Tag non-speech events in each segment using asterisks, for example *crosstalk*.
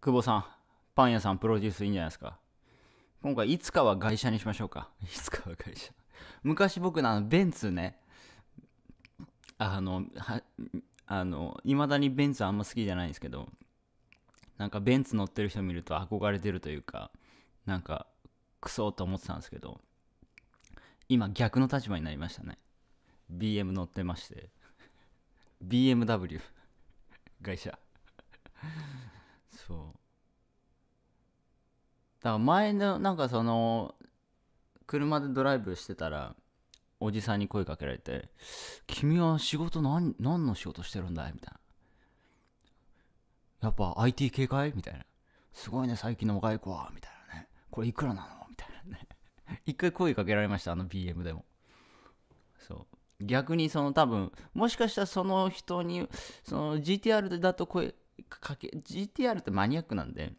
久保さん、パン屋さんプロデュースいいんじゃないですか。今回、いつかは外車にしましょうか。いつかは外車。昔僕のあの、ベンツね、あの、は、あの、まだにベンツあんま好きじゃないんですけど、なんかベンツ乗ってる人見ると憧れてるというか、なんか、くそーと思ってたんですけど、今逆の立場になりましたね。BM 乗ってまして、BMW、*laughs* 外車。そうだから前のなんかその車でドライブしてたらおじさんに声かけられて「君は仕事何何の仕事してるんだい?」みたいな「やっぱ IT 系かい?」みたいな「すごいね最近の若い子は」みたいなね「これいくらなの?」みたいなね *laughs* 一回声かけられましたあの BM でもそう逆にその多分もしかしたらその人にその GTR だと声かけ GTR ってマニアックなんで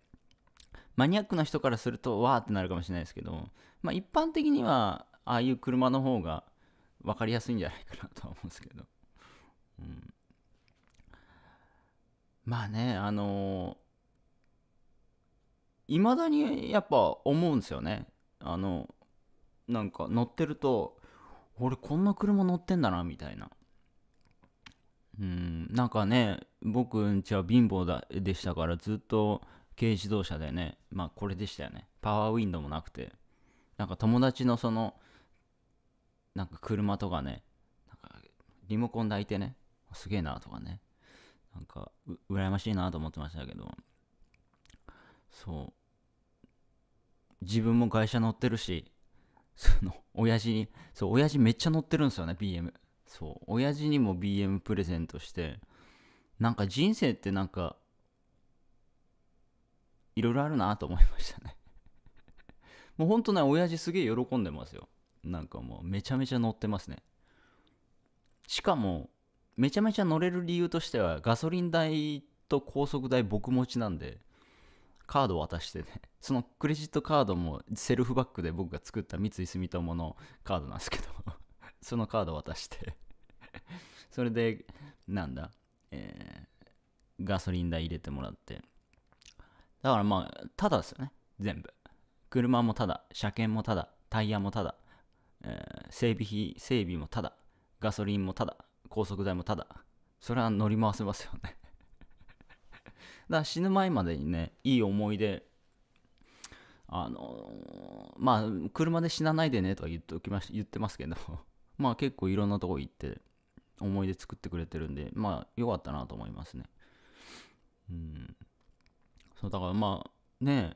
マニアックな人からするとわーってなるかもしれないですけど、まあ、一般的にはああいう車の方が分かりやすいんじゃないかなとは思うんですけど、うん、まあねあのい、ー、まだにやっぱ思うんですよねあのなんか乗ってると俺こんな車乗ってんだなみたいなうんなんかね僕んちは貧乏だでしたからずっと軽自動車でねまあこれでしたよねパワーウィンドウもなくてなんか友達のそのなんか車とかねなんかリモコン抱いてねすげえなとかねなんかう羨ましいなと思ってましたけどそう自分も会社乗ってるしその親父にそう親父めっちゃ乗ってるんですよね BM そう親父にも BM プレゼントしてなんか人生ってなんかいろいろあるなと思いましたね *laughs* もうほんとね親父すげえ喜んでますよなんかもうめちゃめちゃ乗ってますねしかもめちゃめちゃ乗れる理由としてはガソリン代と高速代僕持ちなんでカード渡してね *laughs* そのクレジットカードもセルフバックで僕が作った三井住友のカードなんですけどそのカード渡して *laughs* それで、なんだ、えー、ガソリン代入れてもらって。だからまあ、ただですよね。全部。車もただ、車検もただ、タイヤもただ、えー、整備費、整備もただ、ガソリンもただ、高速代もただ。それは乗り回せますよね *laughs* だから死ぬ前までにね、いい思い出、あのー、まあ、車で死なないでねとは言っておきまし、言ってますけどまあ結構いろんなとこ行って思い出作ってくれてるんで、まあ良かったなと思いますね。うん。そう、だからまあね、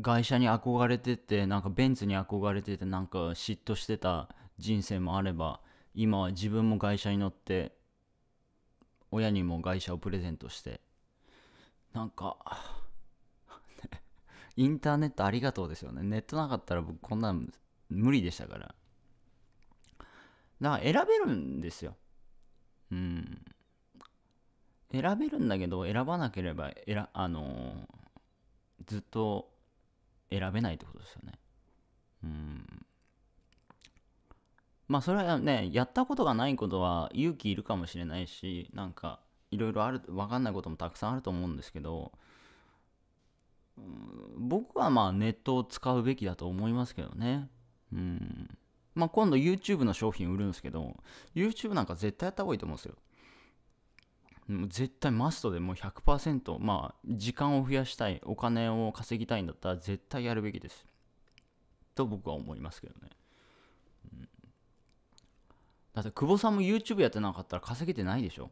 会社に憧れてて、なんかベンツに憧れてて、なんか嫉妬してた人生もあれば、今は自分も会社に乗って、親にも会社をプレゼントして、なんか、*laughs* インターネットありがとうですよね。ネットなかったら僕こんなん無理でしたから。だから選べるんですよ。うん。選べるんだけど、選ばなければ、えらあのー、ずっと選べないってことですよね。うん。まあ、それはね、やったことがないことは勇気いるかもしれないし、なんか、いろいろある、わかんないこともたくさんあると思うんですけど、僕はまあネットを使うべきだと思いますけどね。うん。まあ、今度 YouTube の商品売るんですけど、YouTube なんか絶対やった方がいいと思うんですよ。もう絶対マストでもう100%、まあ、時間を増やしたい、お金を稼ぎたいんだったら絶対やるべきです。と僕は思いますけどね。うん、だって久保さんも YouTube やってなかったら稼げてないでしょ。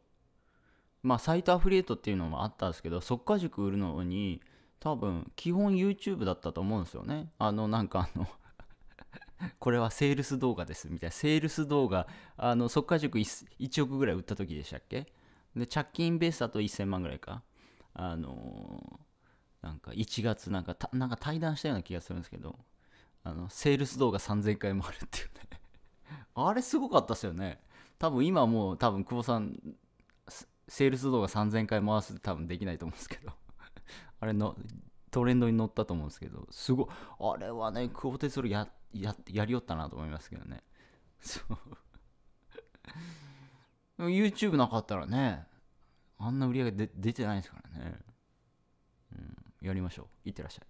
まあ、サイトアフリエイトっていうのもあったんですけど、即果塾売るのに、多分、基本 YouTube だったと思うんですよね。あの、なんかあのこれはセールス動画ですみたいなセールス動画あの速稼塾 1, 1億ぐらい売った時でしたっけで着金ベースだと1000万ぐらいかあのー、なんか1月なんかなんか対談したような気がするんですけどあのセールス動画3000回もあるっていうね *laughs* あれすごかったっすよね多分今もう多分久保さんセールス動画3000回回す多分できないと思うんですけど *laughs* あれのトレンドに乗ったと思うんですけどすごいあれはね久保哲郎やっややりよったなと思いますけどねそう YouTube なかったらねあんな売り上げで出てないですからね、うん、やりましょういってらっしゃい